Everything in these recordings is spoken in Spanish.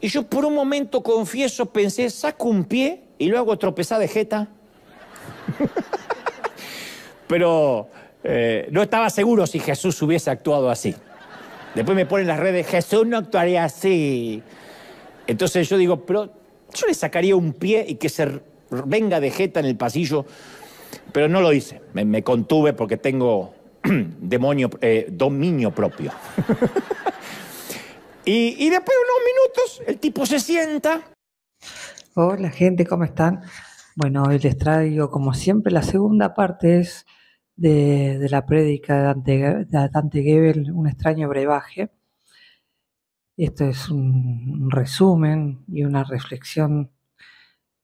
Y yo por un momento, confieso, pensé, saco un pie y lo hago tropezar de jeta. Pero eh, no estaba seguro si Jesús hubiese actuado así. Después me ponen las redes, Jesús no actuaría así. Entonces yo digo, pero yo le sacaría un pie y que se venga de jeta en el pasillo. Pero no lo hice, me, contuve porque tengo demonio, eh, dominio propio. Y, después de unos minutos, el tipo se sienta. Hola gente, ¿cómo están? Bueno, hoy les traigo, como siempre, la segunda parte es de, la prédica de Dante, de Gebel, Un extraño brebaje. Esto es un, resumen y una reflexión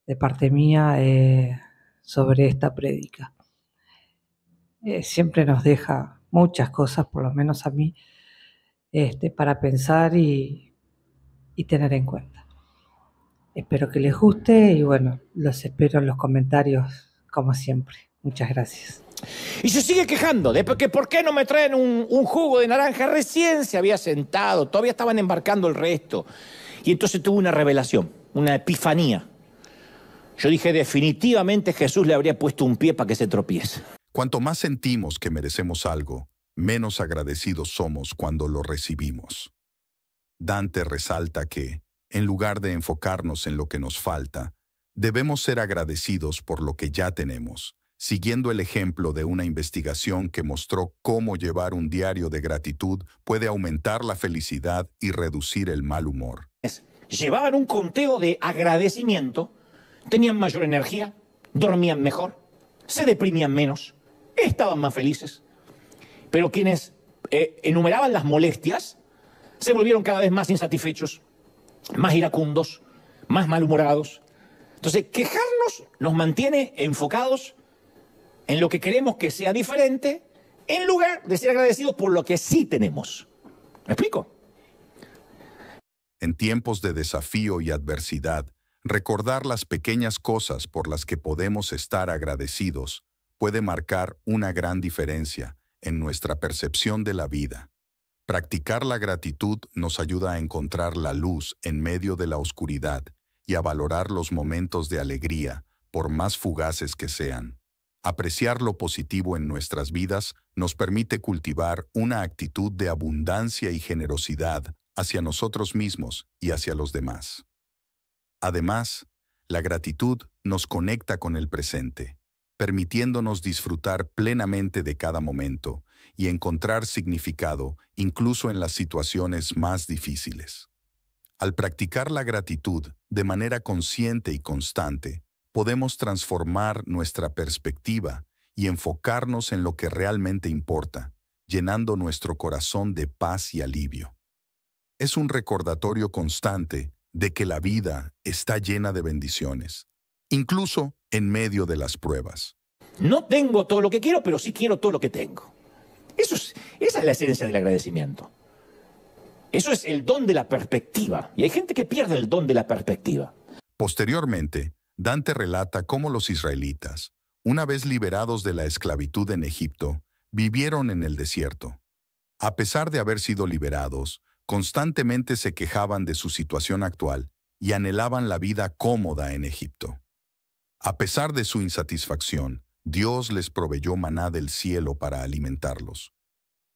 de parte mía eh, sobre esta prédica. Eh, siempre nos deja muchas cosas, por lo menos a mí, este, para pensar y, tener en cuenta. Espero que les guste y bueno, los espero en los comentarios como siempre. Muchas gracias. Y se sigue quejando de que por qué no me traen un, un, jugo de naranja. Recién se había sentado, todavía estaban embarcando el resto. Y entonces tuvo una revelación, una epifanía. Yo dije, definitivamente Jesús le habría puesto un pie para que se tropiece. Cuanto más sentimos que merecemos algo, menos agradecidos somos cuando lo recibimos. Dante resalta que, en lugar de enfocarnos en lo que nos falta, debemos ser agradecidos por lo que ya tenemos, siguiendo el ejemplo de una investigación que mostró cómo llevar un diario de gratitud puede aumentar la felicidad y reducir el mal humor. Llevaban un conteo de agradecimiento, tenían mayor energía, dormían mejor, se deprimían menos, estaban más felices. Pero quienes eh, enumeraban las molestias se volvieron cada vez más insatisfechos, más iracundos, más malhumorados. Entonces, quejarnos nos mantiene enfocados en lo que queremos que sea diferente, en lugar de ser agradecidos por lo que sí tenemos. ¿Me explico? En tiempos de desafío y adversidad, recordar las pequeñas cosas por las que podemos estar agradecidos puede marcar una gran diferencia en nuestra percepción de la vida. Practicar la gratitud nos ayuda a encontrar la luz en medio de la oscuridad y a valorar los momentos de alegría, por más fugaces que sean. Apreciar lo positivo en nuestras vidas nos permite cultivar una actitud de abundancia y generosidad hacia nosotros mismos y hacia los demás. Además, la gratitud nos conecta con el presente permitiéndonos disfrutar plenamente de cada momento y encontrar significado incluso en las situaciones más difíciles. Al practicar la gratitud de manera consciente y constante, podemos transformar nuestra perspectiva y enfocarnos en lo que realmente importa, llenando nuestro corazón de paz y alivio. Es un recordatorio constante de que la vida está llena de bendiciones incluso en medio de las pruebas. No tengo todo lo que quiero, pero sí quiero todo lo que tengo. esa es la esencia del agradecimiento. Eso es el don de la perspectiva. Y hay gente que pierde el don de la perspectiva. Posteriormente, Dante relata cómo los israelitas, una vez liberados de la esclavitud en Egipto, vivieron en el desierto. A pesar de haber sido liberados, constantemente se quejaban de su situación actual y anhelaban la vida cómoda en Egipto. A pesar de su insatisfacción, Dios les proveyó maná del cielo para alimentarlos.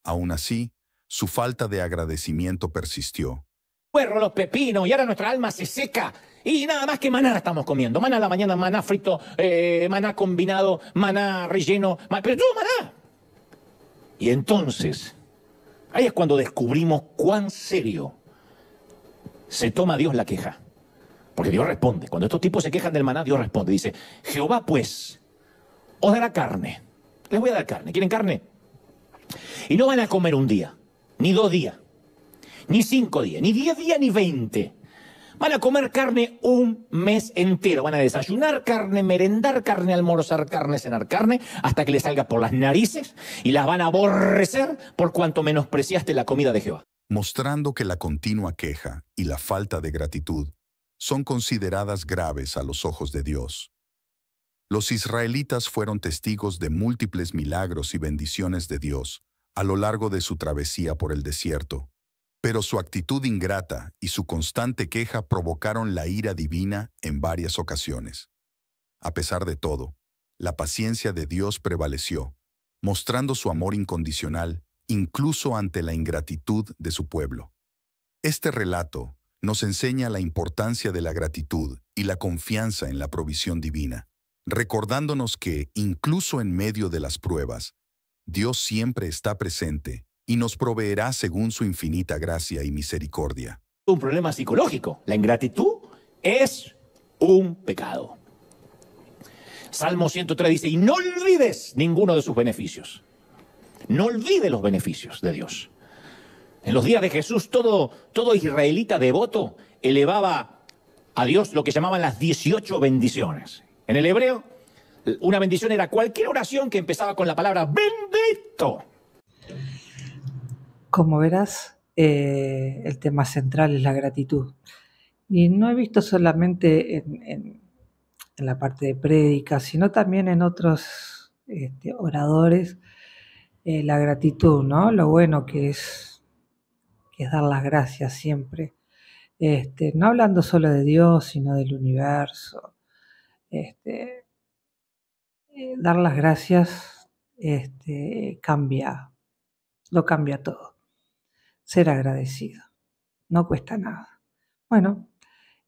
Aún así, su falta de agradecimiento persistió. Puerro, los pepinos, y ahora nuestra alma se seca. Y nada más que maná estamos comiendo. Maná a la mañana, maná frito, eh, maná combinado, maná relleno, maná, pero maná. Y entonces, ahí es cuando descubrimos cuán serio se toma Dios la queja. Porque Dios responde. Cuando estos tipos se quejan del maná, Dios responde. Dice, Jehová pues os dará carne. Les voy a dar carne. ¿Quieren carne? Y no van a comer un día, ni dos días, ni cinco días, ni diez días, ni veinte. Van a comer carne un mes entero. Van a desayunar carne, merendar carne, almorzar carne, cenar carne, hasta que les salga por las narices y las van a aborrecer por cuanto menospreciaste la comida de Jehová. Mostrando que la continua queja y la falta de gratitud son consideradas graves a los ojos de Dios. Los israelitas fueron testigos de múltiples milagros y bendiciones de Dios a lo largo de su travesía por el desierto, pero su actitud ingrata y su constante queja provocaron la ira divina en varias ocasiones. A pesar de todo, la paciencia de Dios prevaleció, mostrando su amor incondicional incluso ante la ingratitud de su pueblo. Este relato nos enseña la importancia de la gratitud y la confianza en la provisión divina, recordándonos que, incluso en medio de las pruebas, Dios siempre está presente y nos proveerá según su infinita gracia y misericordia. Un problema psicológico. La ingratitud es un pecado. Salmo 103 dice, y no olvides ninguno de sus beneficios. No olvides los beneficios de Dios. En los días de Jesús, todo, israelita devoto elevaba a Dios lo que llamaban las 18 bendiciones. En el hebreo, una bendición era cualquier oración que empezaba con la palabra bendito. Como verás, eh, el tema central es la gratitud. Y no he visto solamente en, la parte de prédica, sino también en otros este, oradores eh, la gratitud, ¿no? Lo bueno que es que es dar las gracias siempre. Este, no hablando solo de Dios, sino del universo. Este, eh, dar las gracias este, cambia, lo cambia todo. Ser agradecido, no cuesta nada. Bueno,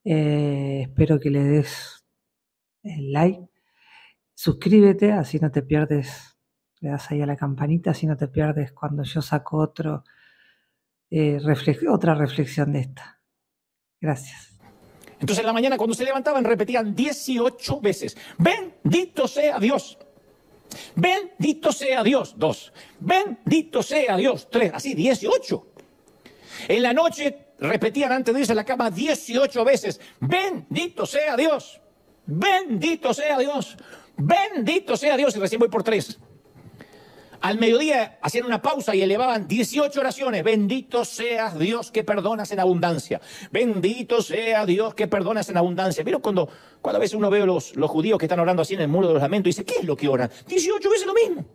eh, espero que le des el like, suscríbete, así no te pierdes, le das ahí a la campanita, así no te pierdes cuando yo saco otro eh, otra reflexión de esta. Gracias. Entonces en la mañana cuando se levantaban repetían 18 veces, bendito sea Dios. Bendito sea Dios, dos. Bendito sea Dios, tres. Así, 18. En la noche repetían antes de irse a la cama 18 veces, bendito sea Dios. Bendito sea Dios. Bendito sea Dios. Y recién voy por tres. Al mediodía hacían una pausa y elevaban 18 oraciones. Bendito seas Dios que perdonas en abundancia. Bendito sea Dios que perdonas en abundancia. Pero cuando, cuando a veces uno ve los, los judíos que están orando así en el muro de los lamentos y dice, ¿qué es lo que oran? 18 veces lo mismo.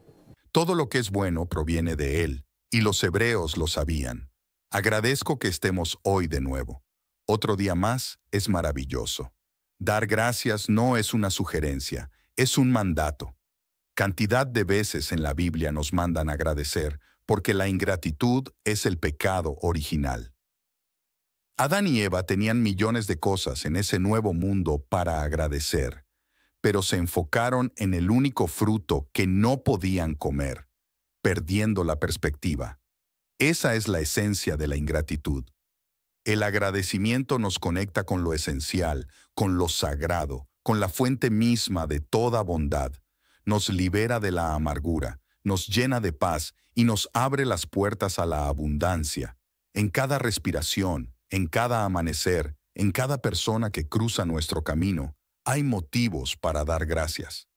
Todo lo que es bueno proviene de Él, y los hebreos lo sabían. Agradezco que estemos hoy de nuevo. Otro día más es maravilloso. Dar gracias no es una sugerencia, es un mandato. Cantidad de veces en la Biblia nos mandan agradecer, porque la ingratitud es el pecado original. Adán y Eva tenían millones de cosas en ese nuevo mundo para agradecer, pero se enfocaron en el único fruto que no podían comer, perdiendo la perspectiva. Esa es la esencia de la ingratitud. El agradecimiento nos conecta con lo esencial, con lo sagrado, con la fuente misma de toda bondad nos libera de la amargura, nos llena de paz y nos abre las puertas a la abundancia. En cada respiración, en cada amanecer, en cada persona que cruza nuestro camino, hay motivos para dar gracias.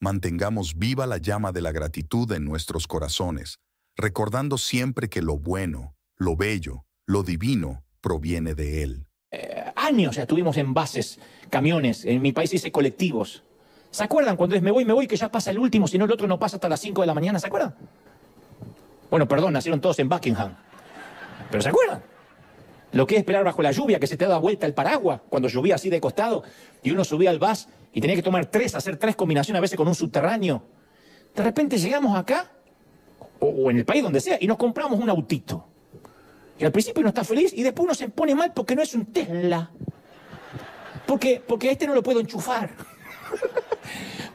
Mantengamos viva la llama de la gratitud en nuestros corazones, recordando siempre que lo bueno, lo bello, lo divino proviene de Él. Eh, años ya tuvimos en camiones, en mi país hice colectivos, ¿Se acuerdan cuando es me voy, me voy, que ya pasa el último, si no el otro no pasa hasta las 5 de la mañana? ¿Se acuerdan? Bueno, perdón, nacieron todos en Buckingham. Pero ¿se acuerdan? Lo que es esperar bajo la lluvia, que se te da vuelta el paraguas, cuando llovía así de costado, y uno subía al bus y tenía que tomar tres, hacer tres combinaciones a veces con un subterráneo. De repente llegamos acá, o, en el país donde sea, y nos compramos un autito. Y al principio uno está feliz y después uno se pone mal porque no es un Tesla. Porque, porque este no lo puedo enchufar.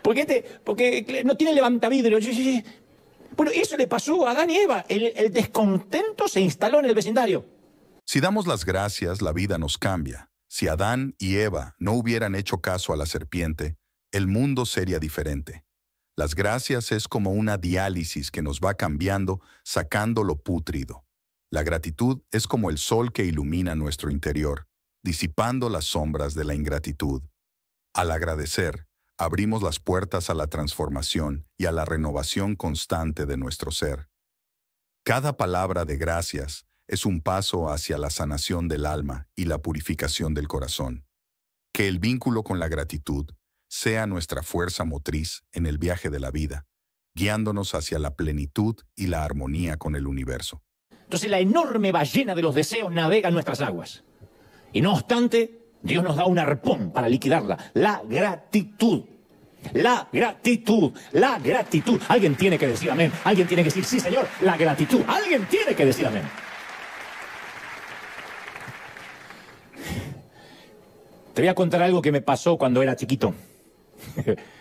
Porque, este, eh, no tiene levantavidrio. Bueno, eso le pasó a Adán y Eva. El, descontento se instaló en el vecindario. Si damos las gracias, la vida nos cambia. Si Adán y Eva no hubieran hecho caso a la serpiente, el mundo sería diferente. Las gracias es como una diálisis que nos va cambiando, sacando lo pútrido. La gratitud es como el sol que ilumina nuestro interior, disipando las sombras de la ingratitud. Al agradecer, abrimos las puertas a la transformación y a la renovación constante de nuestro ser. Cada palabra de gracias es un paso hacia la sanación del alma y la purificación del corazón. Que el vínculo con la gratitud sea nuestra fuerza motriz en el viaje de la vida, guiándonos hacia la plenitud y la armonía con el universo. Entonces la enorme ballena de los deseos navega en nuestras aguas. Y no obstante, Dios nos da un arpón para liquidarla, la gratitud. La gratitud, la gratitud. Alguien tiene que decir amén. Alguien tiene que decir, sí, Señor, la gratitud. Alguien tiene que decir amén. Te voy a contar algo que me pasó cuando era chiquito.